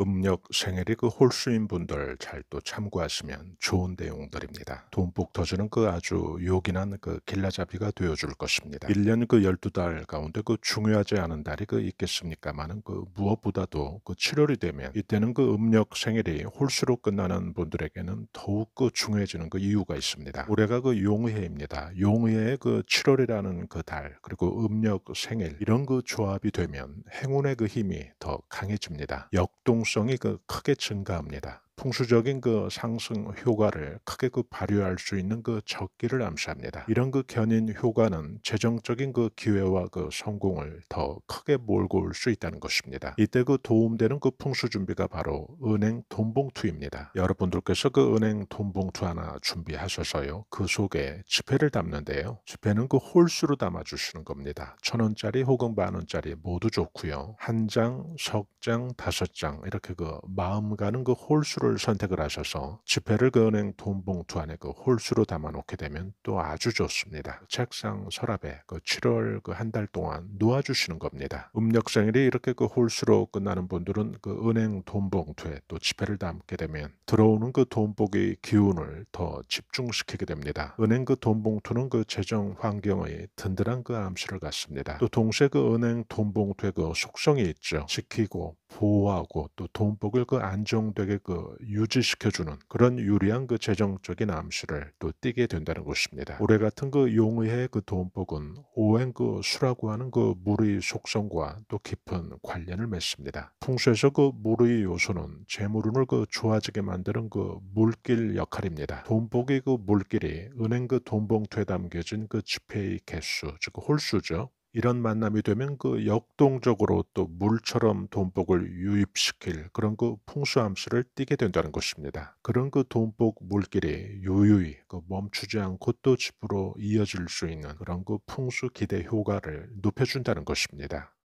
음력 생일이 그 홀수인 분들 잘 또 참고하시면 좋은 내용들입니다. 돈복 터지는 그 아주 요긴한 그 길라잡이가 되어줄 것입니다. 1년 그 12달 가운데 그 중요하지 않은 달이 그 있겠습니까만은 그 무엇보다도 그 7월이 되면 이때는 그 음력 생일이 홀수로 끝나는 분들에게는 더욱 그 중요해지는 그 이유가 있습니다. 올해가 그 용해입니다. 용해의 그 7월이라는 그 달 그리고 음력 생일 이런 그 조합이 되면 행운의 그 힘이 더 강해집니다. 역동 가능성이 그 크게 증가합니다. 풍수적인 그 상승 효과를 크게 그 발휘할 수 있는 그 적기를 암시합니다. 이런 그 견인 효과는 재정적인 그 기회와 그 성공을 더 크게 몰고 올 수 있다는 것입니다. 이때 그 도움되는 그 풍수 준비가 바로 은행 돈봉투입니다. 여러분들께서 그 은행 돈봉투 하나 준비하셔서요. 그 속에 지폐를 담는데요. 지폐는 그 홀수로 담아주시는 겁니다. 천 원짜리 혹은 만 원짜리 모두 좋고요. 한 장, 석 장, 다섯 장 이렇게 그 마음 가는 그 홀수로 홀수를 선택을 하셔서 지폐를 그 은행 돈 봉투 안에 그 홀수로 담아 놓게 되면 또 아주 좋습니다. 책상 서랍에 그 7월 그 한 달 동안 놓아 주시는 겁니다. 음력 생일이 이렇게 그 홀수로 끝나는 분들은 그 은행 돈 봉투에 또 지폐를 담게 되면 들어오는 그 돈복의 기운을 더 집중시키게 됩니다. 은행 그 돈봉투는 그 재정 환경의 든든한 그 암시를 갖습니다. 또 동시에 그 은행 돈봉투의 그 속성이 있죠. 지키고 보호하고 또 돈복을 그 안정되게 그 유지시켜주는 그런 유리한 그 재정적인 암시를 또 띠게 된다는 것입니다. 올해 같은 그 용의의 그 돈복은 오행 그 수라고 하는 그 물의 속성과 또 깊은 관련을 맺습니다. 풍수에서 그 물의 요소는 재물운을 그 좋아지게 만드는 그 물길 역할입니다. 돈복의 그 물길이 은행 그 돈봉투에 담겨진 그 지폐의 개수 즉 홀수죠. 이런 만남이 되면 그 역동적으로 또 물처럼 돈복을 유입시킬 그런 그 풍수함수를 띠게 된다는 것입니다. 그런 그 돈복 물길이 유유히 그 멈추지 않고 또 집으로 이어질 수 있는 그런 그 풍수 기대 효과를 높여준다는 것입니다.